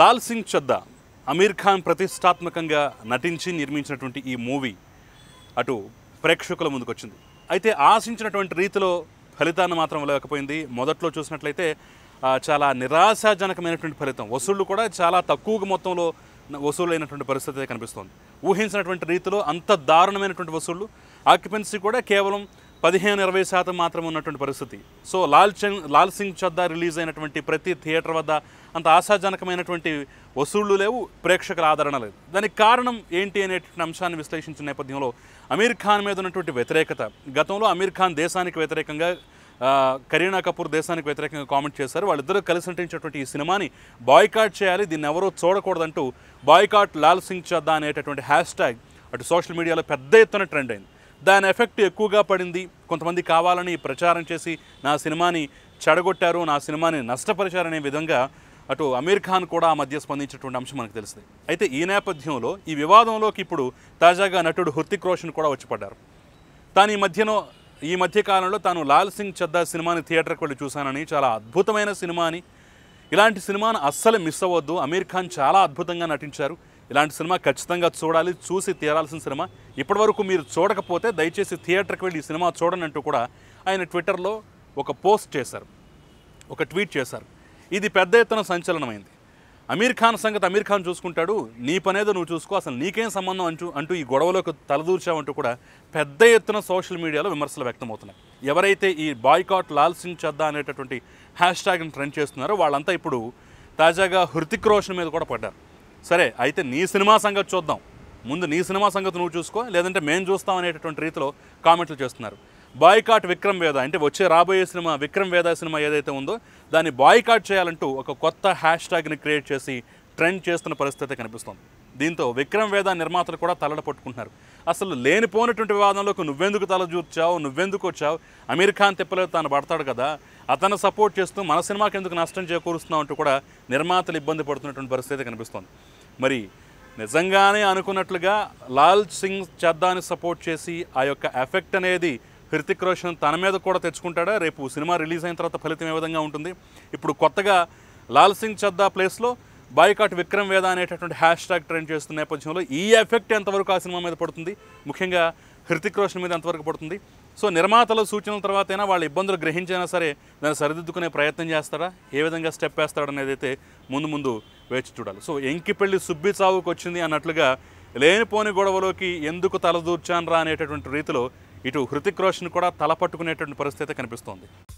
లాల్ సింగ్ చద్దా అమీర్ ఖాన్ ప్రతిష్టాత్మకంగా నటించి నిర్మించినటువంటి ఈ మూవీ అటు ప్రేక్షకుల ముందుకొచ్చింది అయితే ఆశించినటువంటి రీతిలో ఫలితాన్ని మాత్రం లేకపోయింది మొదట్లో చూసినట్లయితే చాలా నిరాశాజనకమైనటువంటి ఫలితం వసూళ్లు కూడా చాలా తక్కువ మొత్తంలో వసూలైనటువంటి పరిస్థితి కనిపిస్తోంది ఊహించినటువంటి రీతిలో అంత దారుణమైనటువంటి వసూళ్లు ఆక్యుపెన్సీ కూడా కేవలం పదిహేను ఇరవై శాతం మాత్రం ఉన్నటువంటి పరిస్థితి సో లాల్ చంగ్ లాల్ సింగ్ చద్దా రిలీజ్ అయినటువంటి ప్రతి థియేటర్ వద్ద అంత ఆశాజనకమైనటువంటి వసూళ్లు లేవు ప్రేక్షకుల ఆదరణ లేదు దానికి కారణం ఏంటి అనేటువంటి అంశాన్ని విశ్లేషించిన నేపథ్యంలో అమీర్ ఖాన్ మీద ఉన్నటువంటి వ్యతిరేకత గతంలో అమీర్ ఖాన్ దేశానికి వ్యతిరేకంగా కరీనా కపూర్ దేశానికి వ్యతిరేకంగా కామెంట్ చేశారు వాళ్ళిద్దరూ కలిసి నటించినటువంటి ఈ సినిమాని బాయ్కాట్ చేయాలి దీన్ని ఎవరూ చూడకూడదంటూ బాయ్కాట్ లాల్ సింగ్ చద్దా అనేటటువంటి హ్యాష్ ట్యాగ్ అటు సోషల్ మీడియాలో పెద్ద ఎత్తున ట్రెండ్ అయింది దాని ఎఫెక్ట్ ఎక్కువగా పడింది కొంతమంది కావాలని ప్రచారం చేసి నా సినిమాని చెడగొట్టారు నా సినిమాని నష్టపరిచారనే విధంగా అటు అమీర్ ఖాన్ కూడా ఆ మధ్య స్పందించినటువంటి అంశం మనకు తెలిసింది అయితే ఈ నేపథ్యంలో ఈ వివాదంలోకి ఇప్పుడు తాజాగా నటుడు హృతిక్ రోషన్ కూడా వచ్చి పడ్డారు తాను ఈ మధ్యనో ఈ మధ్య కాలంలో తాను లాల్ సింగ్ చద్దా సినిమాని థియేటర్కి వెళ్ళి చూశానని చాలా అద్భుతమైన సినిమా అని ఇలాంటి సినిమాను అస్సలు మిస్ అవ్వద్దు అమీర్ ఖాన్ చాలా అద్భుతంగా నటించారు ఇలాంటి సినిమా ఖచ్చితంగా చూడాలి చూసి తీరాల్సిన సినిమా ఇప్పటివరకు మీరు చూడకపోతే దయచేసి థియేటర్కి వెళ్ళి ఈ సినిమా చూడండి అంటూ కూడా ఆయన ట్విట్టర్లో ఒక పోస్ట్ చేశారు ఒక ట్వీట్ చేశారు ఇది పెద్ద ఎత్తున సంచలనమైంది అమీర్ ఖాన్ సంగతి అమీర్ ఖాన్ చూసుకుంటాడు నీ పనేదో నువ్వు చూసుకో అసలు నీకేం సంబంధం అంటూ అంటూ ఈ గొడవలోకి తలదూర్చావంటూ కూడా పెద్ద ఎత్తున సోషల్ మీడియాలో విమర్శలు వ్యక్తమవుతున్నాయి ఎవరైతే ఈ బాయ్కాట్ లాల్ సింగ్ చద్దా అనేటటువంటి హ్యాష్ ట్యాగ్ని ట్రెండ్ చేస్తున్నారో వాళ్ళంతా ఇప్పుడు తాజాగా హృతిక్ రోషన్ మీద కూడా పడ్డారు సరే అయితే నీ సినిమా సంగతి చూద్దాం ముందు నీ సినిమా సంగతి నువ్వు చూసుకో లేదంటే మేము చూస్తాం అనేటటువంటి రీతిలో కామెంట్లు చేస్తున్నారు బాయ్కాట్ విక్రమ్ వేద అంటే వచ్చే రాబోయే సినిమా విక్రమ్ వేద సినిమా ఏదైతే ఉందో దాన్ని బాయ్కాట్ చేయాలంటూ ఒక కొత్త హ్యాష్ ట్యాగ్ని క్రియేట్ చేసి ట్రెండ్ చేస్తున్న పరిస్థితి కనిపిస్తోంది దీంతో విక్రమ్ వేద నిర్మాతలు కూడా తలడ పట్టుకుంటున్నారు అసలు లేనిపోయినటువంటి వివాదంలోకి నువ్వెందుకు తలజూర్చావు నువ్వెందుకు వచ్చావు అమీర్ ఖాన్ తిప్పలేదు తాను పడతాడు కదా అతను సపోర్ట్ చేస్తూ మన సినిమాకి ఎందుకు నష్టం చేకూరుస్తున్నావు అంటూ కూడా నిర్మాతలు ఇబ్బంది పడుతున్నటువంటి పరిస్థితి కనిపిస్తోంది మరి నిజంగానే అనుకున్నట్లుగా లాల్ సింగ్ చద్దాని సపోర్ట్ చేసి ఆ యొక్క ఎఫెక్ట్ అనేది హృతిక్ రోషన్ తన మీద కూడా తెచ్చుకుంటాడా రేపు సినిమా రిలీజ్ అయిన తర్వాత ఫలితం ఏ విధంగా ఉంటుంది ఇప్పుడు కొత్తగా లాల్ సింగ్ చద్దా ప్లేస్లో బైకాట్ విక్రమ్ వేద అనేటటువంటి హ్యాష్ ట్యాగ్ ట్రెండ్ చేస్తున్న నేపథ్యంలో ఈ ఎఫెక్ట్ ఎంతవరకు ఆ సినిమా మీద పడుతుంది ముఖ్యంగా హృతిక్ రోషన్ మీద ఎంతవరకు పడుతుంది సో నిర్మాతల సూచనల తర్వాతైనా వాళ్ళ ఇబ్బందులు గ్రహించైనా సరే దాన్ని సరిదిద్దుకునే ప్రయత్నం చేస్తాడా ఏ విధంగా స్టెప్ వేస్తాడనేది అయితే ముందు ముందు వేచి చూడాలి సో ఎంకిపెళ్ళి సుబ్బి చావుకు వచ్చింది అన్నట్లుగా లేనిపోని గొడవలోకి ఎందుకు రా అనేటటువంటి రీతిలో ఇటు హృతిక్ రోషన్ కూడా తల పట్టుకునేటువంటి పరిస్థితి కనిపిస్తోంది